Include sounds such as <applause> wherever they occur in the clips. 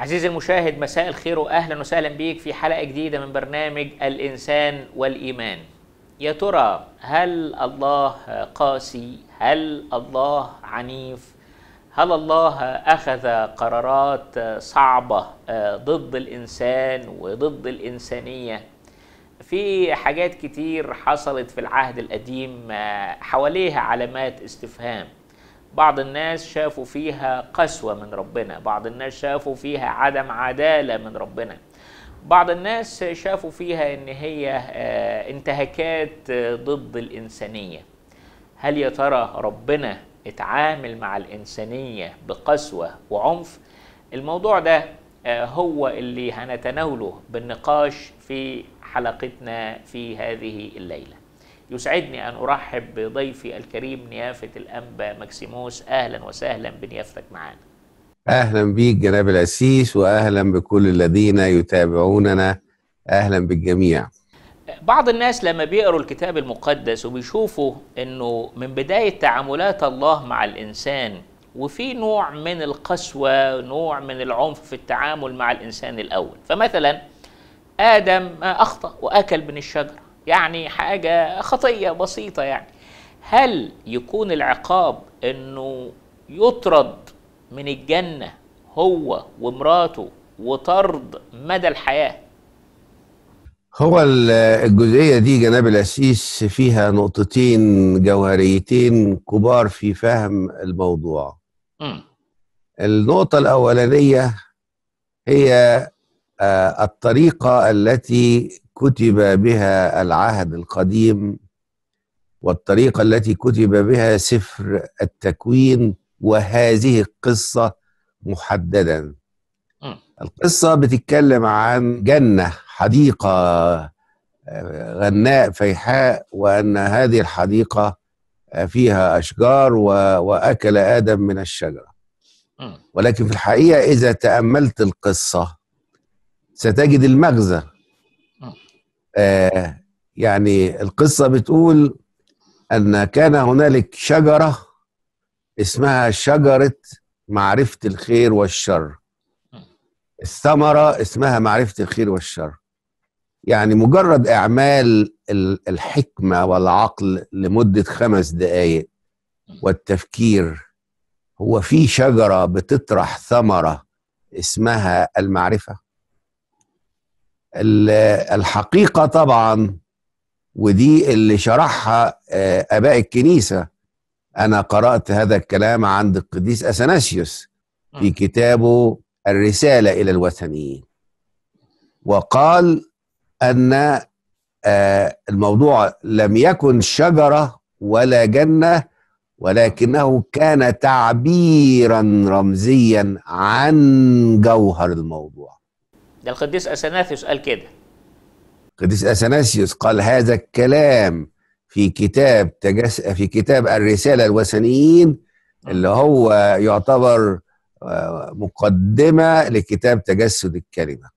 عزيزي المشاهد مساء الخير واهلا وسهلا بيك في حلقه جديده من برنامج الانسان والايمان يا ترى هل الله قاسي هل الله عنيف هل الله اخذ قرارات صعبه ضد الانسان وضد الانسانيه في حاجات كتير حصلت في العهد القديم حواليها علامات استفهام بعض الناس شافوا فيها قسوة من ربنا بعض الناس شافوا فيها عدم عدالة من ربنا بعض الناس شافوا فيها ان هي آه، انتهاكات آه، ضد الانسانيه هل يا ترى ربنا اتعامل مع الانسانيه بقسوه وعنف الموضوع ده آه، هو اللي هنتناوله بالنقاش في حلقتنا في هذه الليله يسعدني أن أرحب بضيفي الكريم نيافة الأنبا مكسيموس أهلا وسهلا بنيافتك معانا أهلا بيك جناب الأسيس وأهلا بكل الذين يتابعوننا أهلا بالجميع بعض الناس لما بيقروا الكتاب المقدس وبيشوفوا أنه من بداية تعاملات الله مع الإنسان وفي نوع من القسوة نوع من العنف في التعامل مع الإنسان الأول فمثلا آدم أخطأ وأكل من الشجر يعني حاجة خطية بسيطة يعني هل يكون العقاب انه يطرد من الجنة هو ومراته وطرد مدى الحياة هو الجزئية دي جناب الأسيس فيها نقطتين جوهريتين كبار في فهم الموضوع م. النقطة الأولانية هي آه، الطريقة التي كتب بها العهد القديم والطريقة التي كتب بها سفر التكوين وهذه القصة محددا القصة بتتكلم عن جنة حديقة غناء فيحاء وأن هذه الحديقة فيها أشجار وأكل آدم من الشجرة ولكن في الحقيقة إذا تأملت القصة ستجد المغزى آه يعني القصة بتقول أن كان هنالك شجرة اسمها شجرة معرفة الخير والشر الثمرة اسمها معرفة الخير والشر يعني مجرد إعمال الحكمة والعقل لمدة خمس دقايق والتفكير هو في شجرة بتطرح ثمرة اسمها المعرفة الحقيقة طبعا ودي اللي شرحها آه، آباء الكنيسة أنا قرأت هذا الكلام عند القديس أثناسيوس في كتابه الرسالة إلى الوثنيين وقال أن آه، الموضوع لم يكن شجرة ولا جنة ولكنه كان تعبيرا رمزيا عن جوهر الموضوع ده القديس اثناثيوس قال كده القديس اثناثيوس قال هذا الكلام في كتاب تجس في كتاب الرساله الوثنيين اللي هو يعتبر آه، مقدمه لكتاب تجسد الكلمه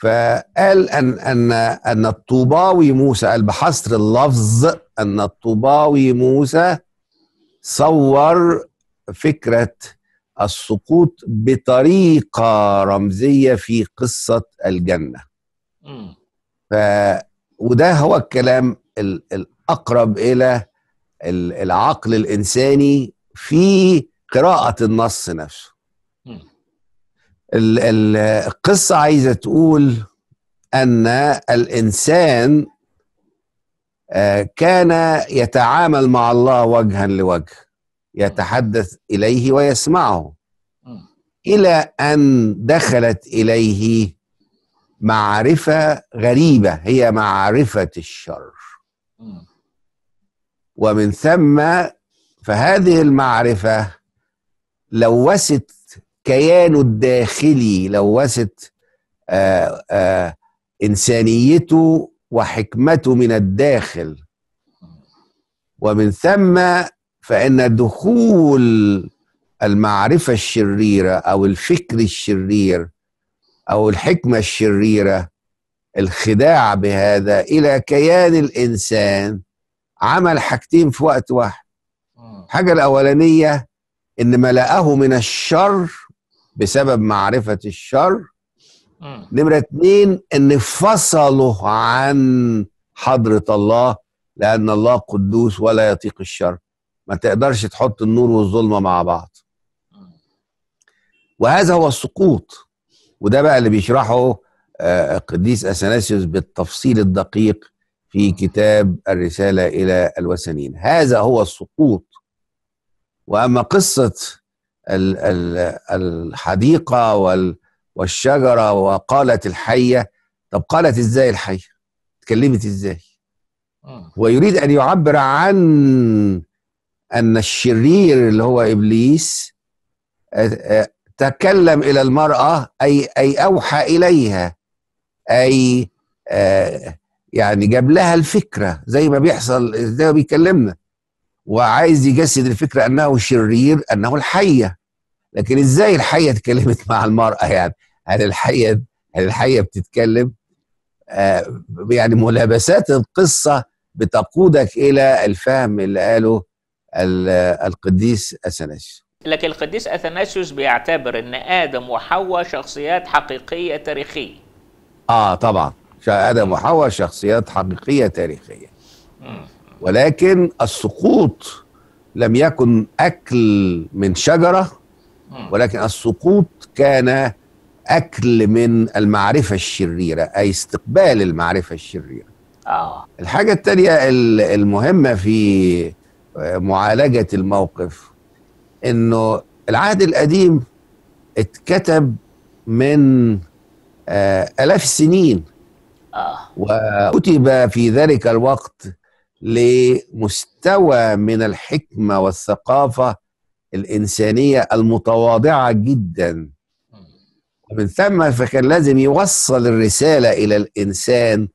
فقال ان ان ان الطوباوي موسى قال بحصر اللفظ ان الطوباوي موسى صور فكره السقوط بطريقه رمزيه في قصه الجنه ف وده هو الكلام الاقرب الى العقل الانساني في قراءه النص نفسه القصه عايزه تقول ان الانسان آه، كان يتعامل مع الله وجها لوجه يتحدث إليه ويسمعه إلى أن دخلت إليه معرفة غريبة هي معرفة الشر ومن ثم فهذه المعرفة لوثت كيانه الداخلي لوثت آآ آه، آآ آه، إنسانيته وحكمته من الداخل ومن ثم فإن دخول المعرفة الشريرة أو الفكر الشرير أو الحكمة الشريرة الخداع بهذا إلى كيان الإنسان عمل حاجتين في وقت واحد الحاجة الأولانية إن ملأه من الشر بسبب معرفة الشر نمرة اتنين إن فصله عن حضرة الله لأن الله قدوس ولا يطيق الشر ما تقدرش تحط النور والظلمه مع بعض وهذا هو السقوط وده بقى اللي بيشرحه آه، قديس اثناسيوس بالتفصيل الدقيق في كتاب الرساله الى الوثنيين هذا هو السقوط واما قصه الحديقه والشجره وقالت الحيه طب قالت ازاي الحيه اتكلمت ازاي ويريد ان يعبر عن ان الشرير اللي هو ابليس تكلم الى المراه اي اي اوحى اليها اي يعني جاب لها الفكره زي ما بيحصل زي ما بيكلمنا وعايز يجسد الفكره انه شرير انه الحيه لكن ازاي الحيه اتكلمت مع المراه يعني هل الحيه هل الحيه بتتكلم يعني ملابسات القصه بتقودك الى الفهم اللي قاله القديس أثناسيوس لكن القديس أثناسيوس بيعتبر أن آدم وحواء شخصيات حقيقية تاريخية آه طبعا آدم وحواء شخصيات حقيقية تاريخية ولكن السقوط لم يكن أكل من شجرة ولكن السقوط كان أكل من المعرفة الشريرة أي استقبال المعرفة الشريرة آه. الحاجة الثانية المهمة في معالجه الموقف انه العهد القديم اتكتب من آه، الاف السنين آه. وكتب في ذلك الوقت لمستوى من الحكمه والثقافه الانسانيه المتواضعه جدا ومن ثم فكان لازم يوصل الرساله الى الانسان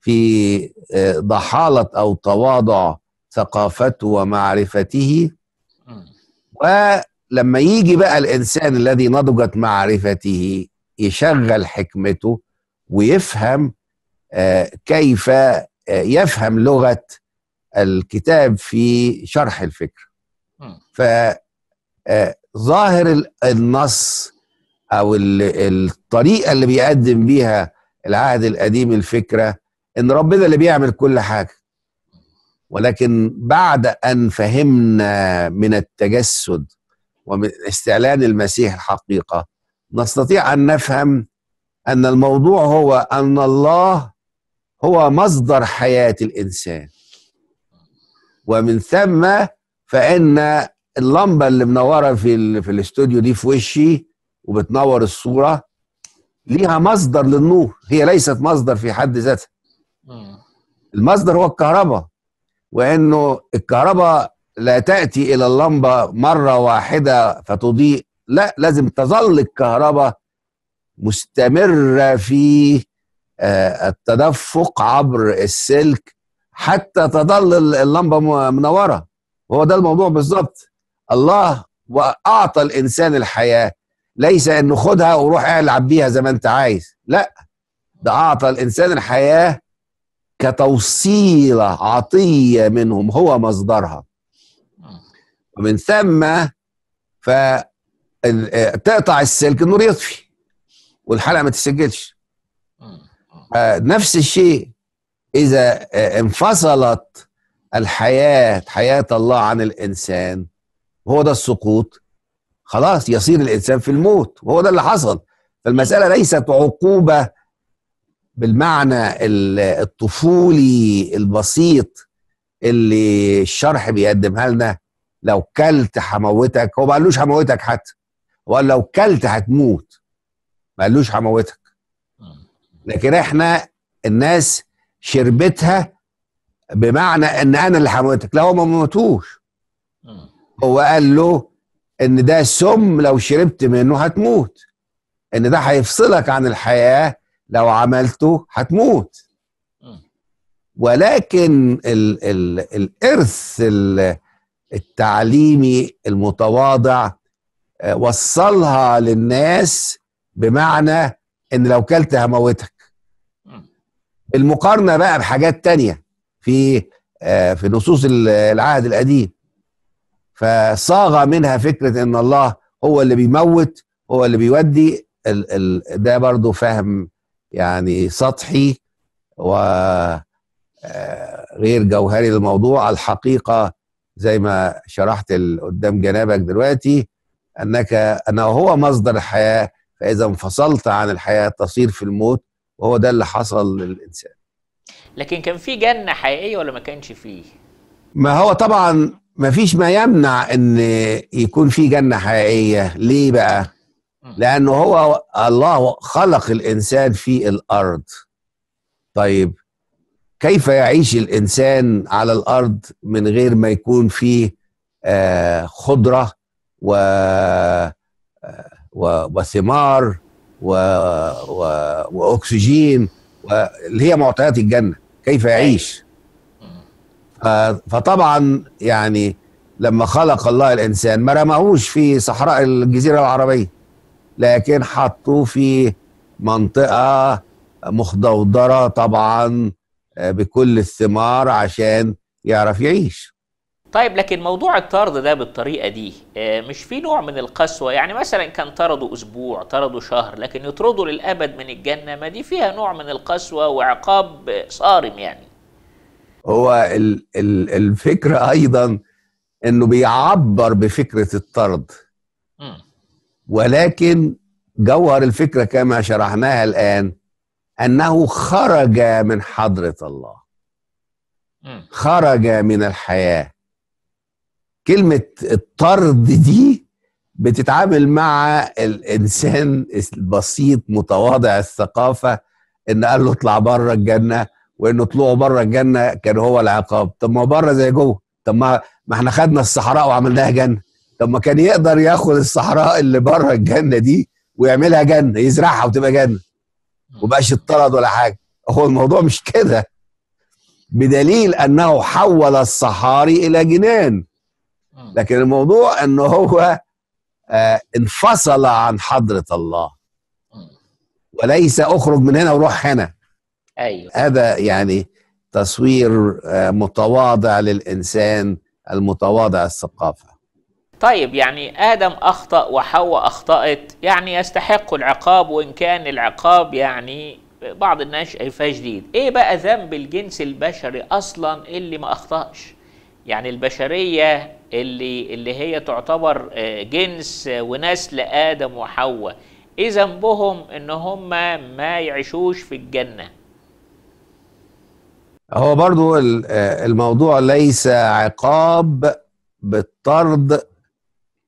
في آه، ضحاله او تواضع ثقافته ومعرفته ولما يجي بقى الإنسان الذي نضجت معرفته يشغل حكمته ويفهم آه، كيف آه، يفهم لغة الكتاب في شرح الفكرة آه، فظاهر النص أو الطريقة اللي بيقدم بيها العهد القديم الفكرة إن ربنا اللي بيعمل كل حاجة ولكن بعد أن فهمنا من التجسد ومن استعلان المسيح الحقيقة نستطيع أن نفهم أن الموضوع هو أن الله هو مصدر حياة الإنسان ومن ثم فإن اللمبة اللي منورة في, في الاستوديو دي في وشي وبتنور الصورة ليها مصدر للنور هي ليست مصدر في حد ذاتها المصدر هو الكهرباء وانه الكهرباء لا تاتي الى اللمبه مره واحده فتضيء لا لازم تظل الكهرباء مستمره في آه، التدفق عبر السلك حتى تظل اللمبه منوره هو ده الموضوع بالظبط الله واعطى الانسان الحياه ليس انه خدها وروح العب بيها زي ما انت عايز لا ده اعطى الانسان الحياه كتوصيلة عطية منهم هو مصدرها ومن ثم فتقطع السلك النور يطفي والحلقة ما تسجلش نفس الشيء إذا انفصلت الحياة حياة الله عن الإنسان هو ده السقوط خلاص يصير الإنسان في الموت وهو ده اللي حصل فالمسألة ليست عقوبة بالمعنى الطفولي البسيط اللي الشرح بيقدمها لنا لو كلت حموتك هو ما قالوش حموتك حتى هو قال لو كلت هتموت ما قالوش حموتك لكن احنا الناس شربتها بمعنى ان انا اللي حموتك لا هو ما موتوش هو قال له ان ده سم لو شربت منه هتموت ان ده هيفصلك عن الحياه لو عملته هتموت ولكن الـ الـ الارث التعليمي المتواضع آه، وصلها للناس بمعنى ان لو كلت هموتك المقارنه بقى بحاجات تانية في آه، في نصوص العهد القديم فصاغ منها فكره ان الله هو اللي بيموت هو اللي بيودي ده برضه فهم يعني سطحي وغير آه، جوهري للموضوع الحقيقة زي ما شرحت قدام جنابك دلوقتي أنك أنه هو مصدر الحياة فإذا انفصلت عن الحياة تصير في الموت وهو ده اللي حصل للإنسان لكن كان في جنة حقيقية ولا ما كانش فيه؟ ما هو طبعا ما فيش ما يمنع ان يكون في جنة حقيقية ليه بقى لانه هو الله خلق الانسان في الارض طيب كيف يعيش الانسان على الارض من غير ما يكون فيه آه، خضره آه، و وثمار و... و... واكسجين اللي هي معطيات الجنه كيف أيوة. يعيش فطبعا يعني لما خلق الله الانسان ما رماهوش في صحراء الجزيره العربيه لكن حطوه في منطقة مخضوضرة طبعا آه، بكل الثمار عشان يعرف يعيش طيب لكن موضوع الطرد ده بالطريقه دي آه، مش في نوع من القسوه يعني مثلا كان طردوا اسبوع طردوا شهر لكن يطردوا للابد من الجنه ما دي فيها نوع من القسوه وعقاب صارم يعني هو الفكره ايضا انه بيعبر بفكره الطرد ولكن جوهر الفكره كما شرحناها الان انه خرج من حضره الله خرج من الحياه كلمه الطرد دي بتتعامل مع الانسان البسيط متواضع الثقافه ان قال له اطلع بره الجنه وانه طلوعه بره الجنه كان هو العقاب طب ما بره زي جوه طب ما ما احنا خدنا الصحراء وعملناها جنه طب ما كان يقدر ياخد الصحراء اللي بره الجنه دي ويعملها جنه يزرعها وتبقى جنه وبقاش اتطرد ولا حاجه هو الموضوع مش كده بدليل انه حول الصحاري الى جنان لكن الموضوع ان هو آه، انفصل عن حضره الله وليس اخرج من هنا وروح هنا ايوه هذا يعني تصوير آه، متواضع للانسان المتواضع الثقافه طيب يعني آدم أخطأ وحواء أخطأت يعني يستحق العقاب وإن كان العقاب يعني بعض الناس شايفاه شديد إيه بقى ذنب الجنس البشري أصلا اللي ما أخطأش يعني البشرية اللي اللي هي تعتبر آه، جنس آه، ونسل آدم وحواء إيه ذنبهم إن هم ما يعيشوش في الجنة هو برضو آه، الموضوع ليس عقاب بالطرد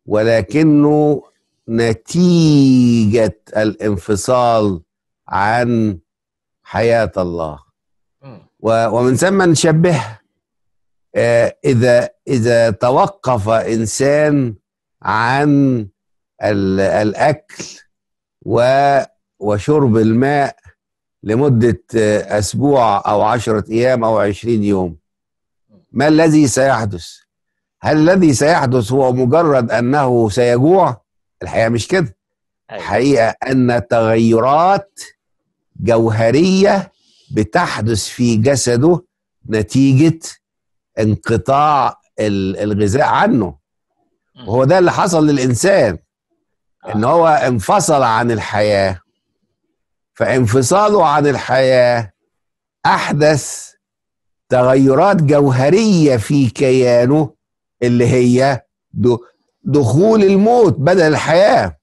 ولكنه نتيجة الانفصال عن حياة الله ومن ثم نشبه آه، إذا إذا توقف إنسان عن الأكل وشرب الماء لمدة آه، أسبوع أو عشرة أيام أو عشرين يوم ما الذي سيحدث؟ هل الذي سيحدث هو مجرد انه سيجوع؟ الحقيقه مش كده. أيوة. الحقيقه ان تغيرات جوهريه بتحدث في جسده نتيجه انقطاع الغذاء عنه. وهو ده اللي حصل للانسان آه. ان هو انفصل عن الحياه فانفصاله عن الحياه احدث تغيرات جوهريه في كيانه اللي هي دخول الموت بدل الحياه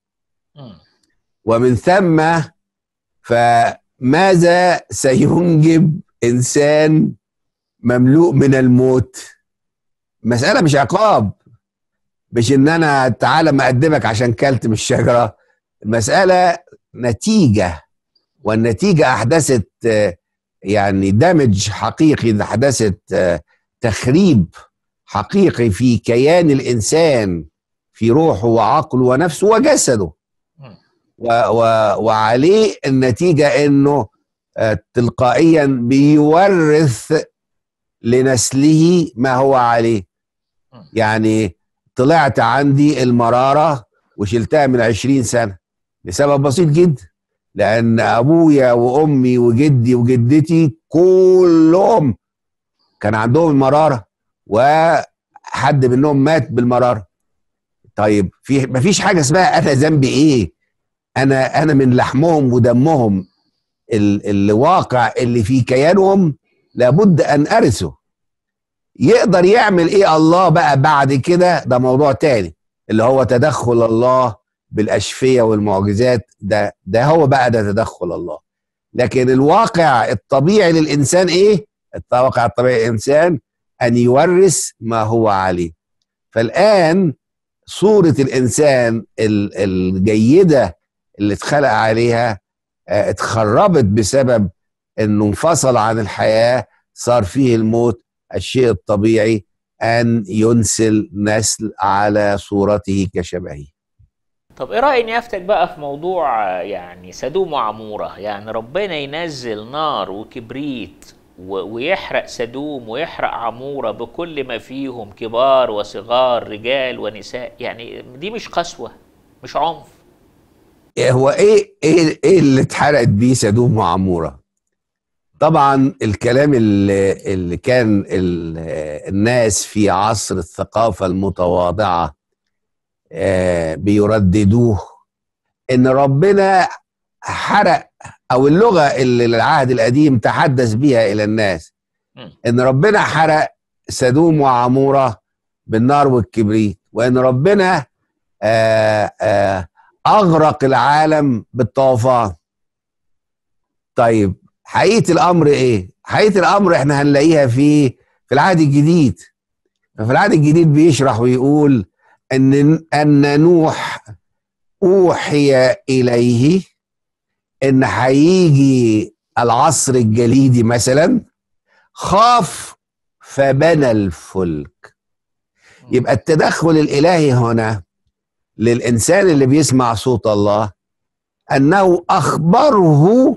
ومن ثم فماذا سينجب انسان مملوء من الموت مساله مش عقاب مش ان انا تعالى مقدمك عشان كلت من الشجره المساله نتيجه والنتيجه احدثت آه، يعني دمج حقيقي حدثت آه، تخريب حقيقي في كيان الانسان في روحه وعقله ونفسه وجسده و و وعليه النتيجه انه آه، تلقائيا بيورث لنسله ما هو عليه يعني طلعت عندي المراره وشلتها من عشرين سنه لسبب بسيط جدا لان ابويا وامي وجدي وجدتي كلهم كان عندهم المراره وحد منهم مات بالمراره طيب في مفيش حاجه اسمها انا ذنبي ايه انا انا من لحمهم ودمهم الواقع اللي في كيانهم لابد ان ارثه يقدر يعمل ايه الله بقى بعد كده ده موضوع تاني اللي هو تدخل الله بالاشفيه والمعجزات ده ده هو بقى ده تدخل الله لكن الواقع الطبيعي للانسان ايه الواقع الطبيعي للانسان أن يورث ما هو عليه فالآن صورة الإنسان الجيدة اللي اتخلق عليها آه، اتخربت بسبب انه انفصل عن الحياة صار فيه الموت الشيء الطبيعي أن ينسل نسل على صورته كشبهه طب ايه رأي نفتك بقى في موضوع آه، يعني سدوم وعمورة يعني ربنا ينزل نار وكبريت ويحرق سدوم ويحرق عمورة بكل ما فيهم كبار وصغار رجال ونساء يعني دي مش قسوة مش عنف هو ايه ايه ايه اللي اتحرقت بيه سدوم وعمورة طبعا الكلام اللي, اللي كان الناس في عصر الثقافة المتواضعة آه، بيرددوه ان ربنا حرق او اللغه اللي العهد القديم تحدث بها الى الناس ان ربنا حرق سدوم وعموره بالنار والكبريت وان ربنا آآ آه، آآ آه، اغرق العالم بالطوفان طيب حقيقه الامر ايه حقيقه الامر احنا هنلاقيها في في العهد الجديد ففي العهد الجديد بيشرح ويقول ان ان نوح اوحي اليه ان هيجي العصر الجليدي مثلا خاف فبنى الفلك يبقى التدخل الالهي هنا للانسان اللي بيسمع صوت الله انه اخبره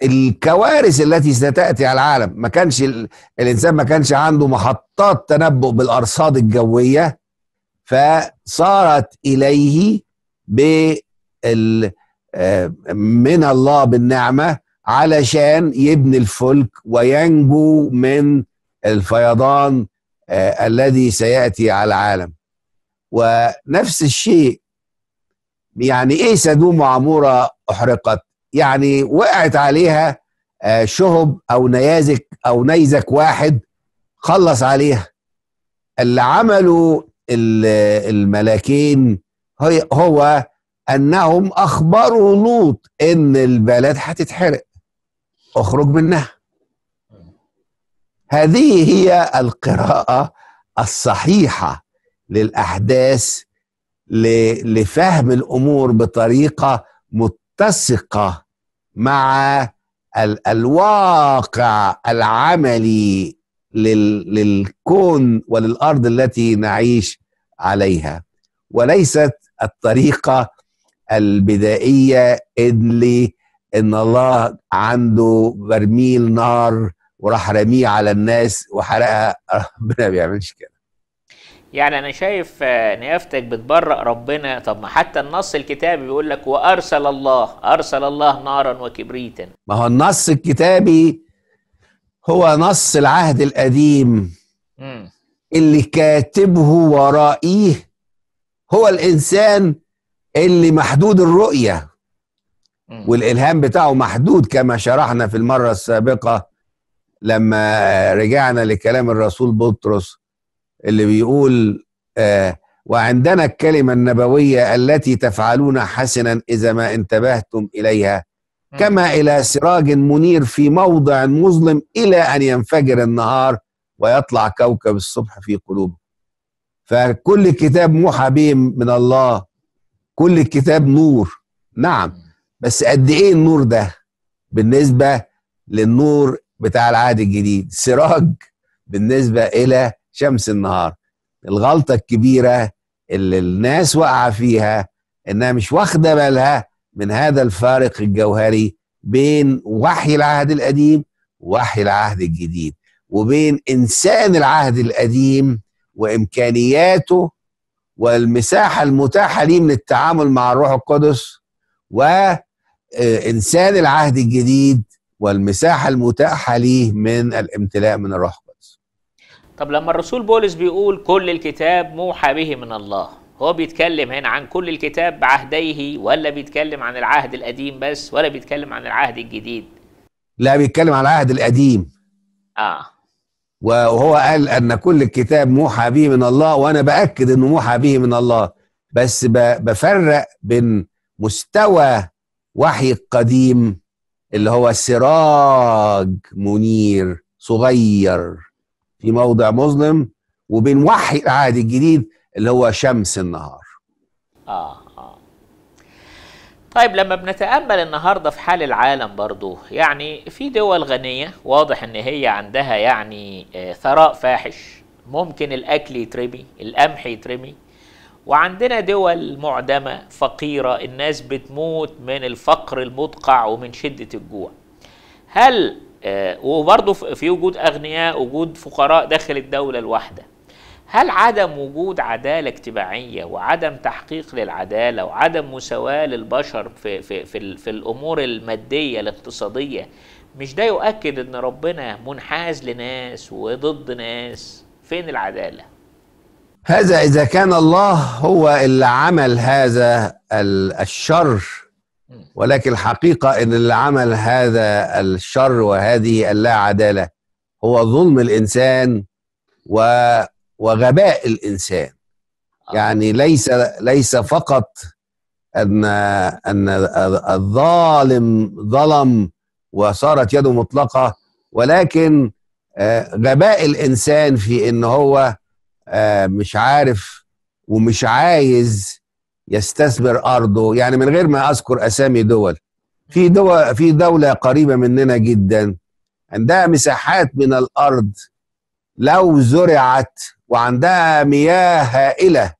بالكوارث التي ستاتي على العالم ما كانش الانسان ما كانش عنده محطات تنبؤ بالارصاد الجويه فصارت اليه ب آه، من الله بالنعمه علشان يبني الفلك وينجو من الفيضان آه، الذي سياتي على العالم ونفس الشيء يعني ايه سدوم وعموره احرقت يعني وقعت عليها آه، شهب او نيازك او نيزك واحد خلص عليها اللي عمله الملاكين هو انهم اخبروا لوط ان البلد هتتحرق اخرج منها هذه هي القراءه الصحيحه للاحداث لفهم الامور بطريقه متسقه مع الواقع العملي للكون وللارض التي نعيش عليها وليست الطريقه البدائيه اللي ان الله عنده برميل نار وراح رميه على الناس وحرقها <laughs> ربنا ما بيعملش كده يعني انا شايف آه، نيافتك بتبرأ ربنا طب ما حتى النص الكتابي بيقول لك وارسل الله ارسل الله نارا وكبريتا ما هو النص الكتابي هو نص العهد القديم م. اللي كاتبه ورائيه هو الانسان اللي محدود الرؤيه والالهام بتاعه محدود كما شرحنا في المره السابقه لما رجعنا لكلام الرسول بطرس اللي بيقول آه وعندنا الكلمه النبويه التي تفعلون حسنا اذا ما انتبهتم اليها كما الى سراج منير في موضع مظلم الى ان ينفجر النهار ويطلع كوكب الصبح في قلوبه فكل كتاب موحى به من الله كل الكتاب نور نعم بس قد ايه النور ده بالنسبه للنور بتاع العهد الجديد سراج بالنسبه الى شمس النهار الغلطه الكبيره اللي الناس واقعه فيها انها مش واخده بالها من هذا الفارق الجوهري بين وحي العهد القديم ووحي العهد الجديد وبين انسان العهد القديم وامكانياته والمساحه المتاحه ليه من التعامل مع الروح القدس وانسان العهد الجديد والمساحه المتاحه ليه من الامتلاء من الروح القدس. طب لما الرسول بولس بيقول كل الكتاب موحى به من الله هو بيتكلم هنا عن كل الكتاب بعهديه ولا بيتكلم عن العهد القديم بس ولا بيتكلم عن العهد الجديد؟ لا بيتكلم عن العهد القديم. اه وهو قال أن كل الكتاب موحى به من الله وأنا بأكد أنه موحى به من الله بس بفرق بين مستوى وحي القديم اللي هو سراج منير صغير في موضع مظلم وبين وحي العهد الجديد اللي هو شمس النهار آه. طيب لما بنتامل النهارده في حال العالم برضو يعني في دول غنيه واضح ان هي عندها يعني آه، ثراء فاحش ممكن الاكل يترمي القمح يترمي وعندنا دول معدمه فقيره الناس بتموت من الفقر المدقع ومن شده الجوع هل آه، وبرضه في وجود اغنياء وجود فقراء داخل الدوله الواحده هل عدم وجود عداله اجتماعيه وعدم تحقيق للعداله وعدم مساواه للبشر في في في, في الامور الماديه الاقتصاديه مش ده يؤكد ان ربنا منحاز لناس وضد ناس فين العداله هذا اذا كان الله هو اللي عمل هذا الشر ولكن الحقيقه ان اللي عمل هذا الشر وهذه اللا عداله هو ظلم الانسان و وغباء الانسان آه. يعني ليس ليس فقط ان ان الظالم ظلم وصارت يده مطلقه ولكن آه، غباء الانسان في ان هو آه، مش عارف ومش عايز يستثمر ارضه يعني من غير ما اذكر اسامي دول في دول في دوله قريبه مننا جدا عندها مساحات من الارض لو زرعت وعندها مياه هائله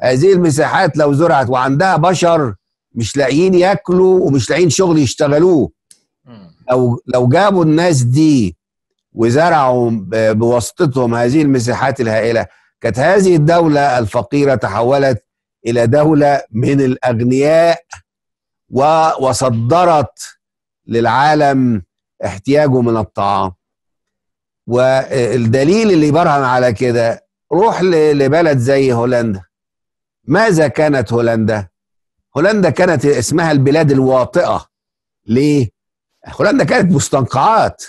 هذه المساحات لو زرعت وعندها بشر مش لاقيين ياكلوا ومش لاقيين شغل يشتغلوه لو لو جابوا الناس دي وزرعوا بواسطتهم هذه المساحات الهائله كانت هذه الدوله الفقيره تحولت الى دوله من الاغنياء وصدرت للعالم احتياجه من الطعام والدليل اللي يبرهن على كده روح لبلد زي هولندا ماذا كانت هولندا هولندا كانت اسمها البلاد الواطئه ليه هولندا كانت مستنقعات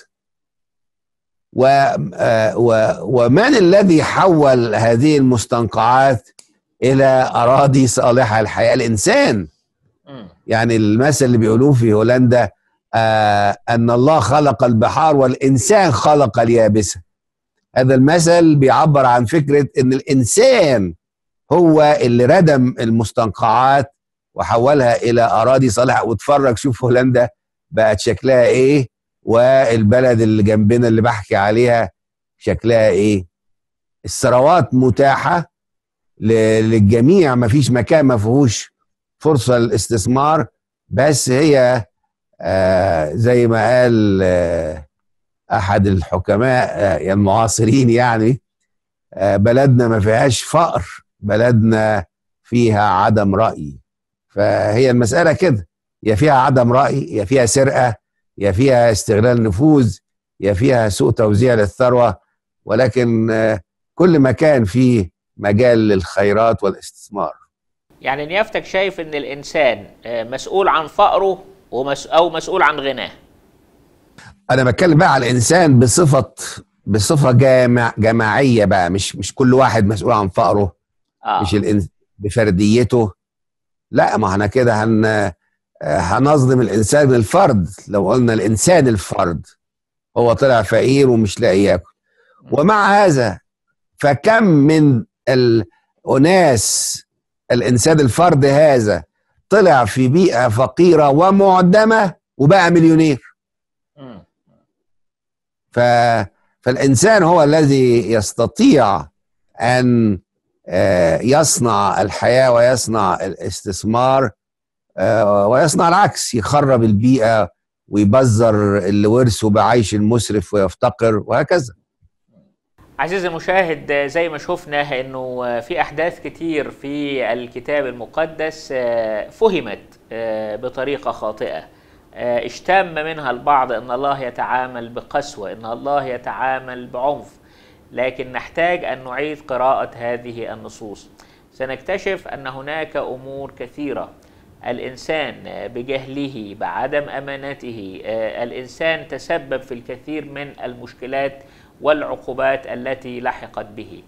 و, آه، و ومن الذي حول هذه المستنقعات الى اراضي صالحه الحياه الانسان يعني المثل اللي بيقولوه في هولندا آه، أن الله خلق البحار والإنسان خلق اليابسة هذا المثل بيعبر عن فكرة أن الإنسان هو اللي ردم المستنقعات وحولها إلى أراضي صالحة واتفرج شوف هولندا بقت شكلها إيه والبلد اللي جنبنا اللي بحكي عليها شكلها إيه الثروات متاحة للجميع مفيش مكان ما فيهوش فرصة للاستثمار بس هي آه زي ما قال آه احد الحكماء آه المعاصرين يعني آه، بلدنا ما فيهاش فقر بلدنا فيها عدم راي فهي المساله كده يا فيها عدم راي يا فيها سرقه يا فيها استغلال نفوذ يا فيها سوء توزيع للثروه ولكن آه، كل ما كان فيه مجال للخيرات والاستثمار يعني نيافتك شايف ان الانسان آه، مسؤول عن فقره ومس او مسؤول عن غناه انا بتكلم بقى على الانسان بصفه بصفه جامع جماعيه بقى مش مش كل واحد مسؤول عن فقره آه. مش الانس... بفرديته لا ما احنا كده هن هنظلم الانسان الفرد لو قلنا الانسان الفرد هو طلع فقير ومش لاقي ياكل ومع هذا فكم من الاناس الانسان الفرد هذا طلع في بيئه فقيره ومعدمه وبقى مليونير ف فالانسان هو الذي يستطيع ان آه، يصنع الحياه ويصنع الاستثمار آه، ويصنع العكس يخرب البيئه ويبذر اللي ورثه بعيش المسرف ويفتقر وهكذا عزيزي المشاهد زي ما شفنا انه في احداث كتير في الكتاب المقدس آه، فهمت آه، بطريقه خاطئه آه، اشتم منها البعض ان الله يتعامل بقسوه ان الله يتعامل بعنف لكن نحتاج ان نعيد قراءه هذه النصوص سنكتشف ان هناك امور كثيره الانسان بجهله بعدم امانته الانسان تسبب في الكثير من المشكلات والعقوبات التي لحقت به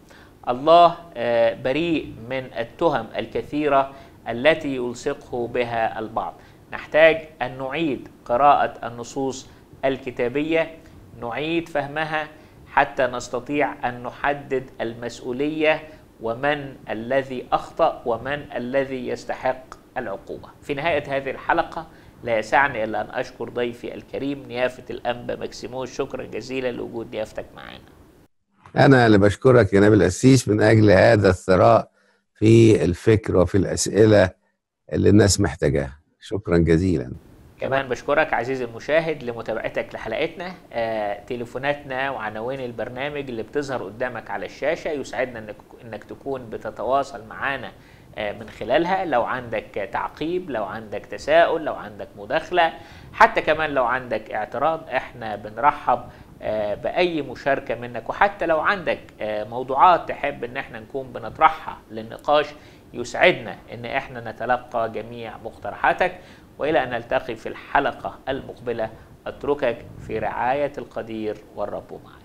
الله آه، بريء من التهم الكثيرة التي يلصقه بها البعض نحتاج أن نعيد قراءة النصوص الكتابية نعيد فهمها حتى نستطيع أن نحدد المسؤولية ومن الذي أخطأ ومن الذي يستحق العقوبة في نهاية هذه الحلقة لا يسعني إلا أن أشكر ضيفي الكريم نيافة الأنبا ماكسيموس شكرا جزيلا لوجود نيافتك معانا أنا اللي بشكرك يا نبيل القسيس من أجل هذا الثراء في الفكر وفي الأسئلة اللي الناس محتاجاها شكرا جزيلا كمان بشكرك عزيزي المشاهد لمتابعتك لحلقتنا آه، تليفوناتنا وعناوين البرنامج اللي بتظهر قدامك على الشاشة يسعدنا إنك, إنك تكون بتتواصل معانا آه، من خلالها لو عندك تعقيب لو عندك تساؤل لو عندك مداخلة حتى كمان لو عندك اعتراض احنا بنرحب آه، بأي مشاركة منك وحتى لو عندك آه، موضوعات تحب ان احنا نكون بنطرحها للنقاش يسعدنا ان احنا نتلقى جميع مقترحاتك والى ان نلتقي في الحلقة المقبلة اتركك في رعاية القدير والرب معك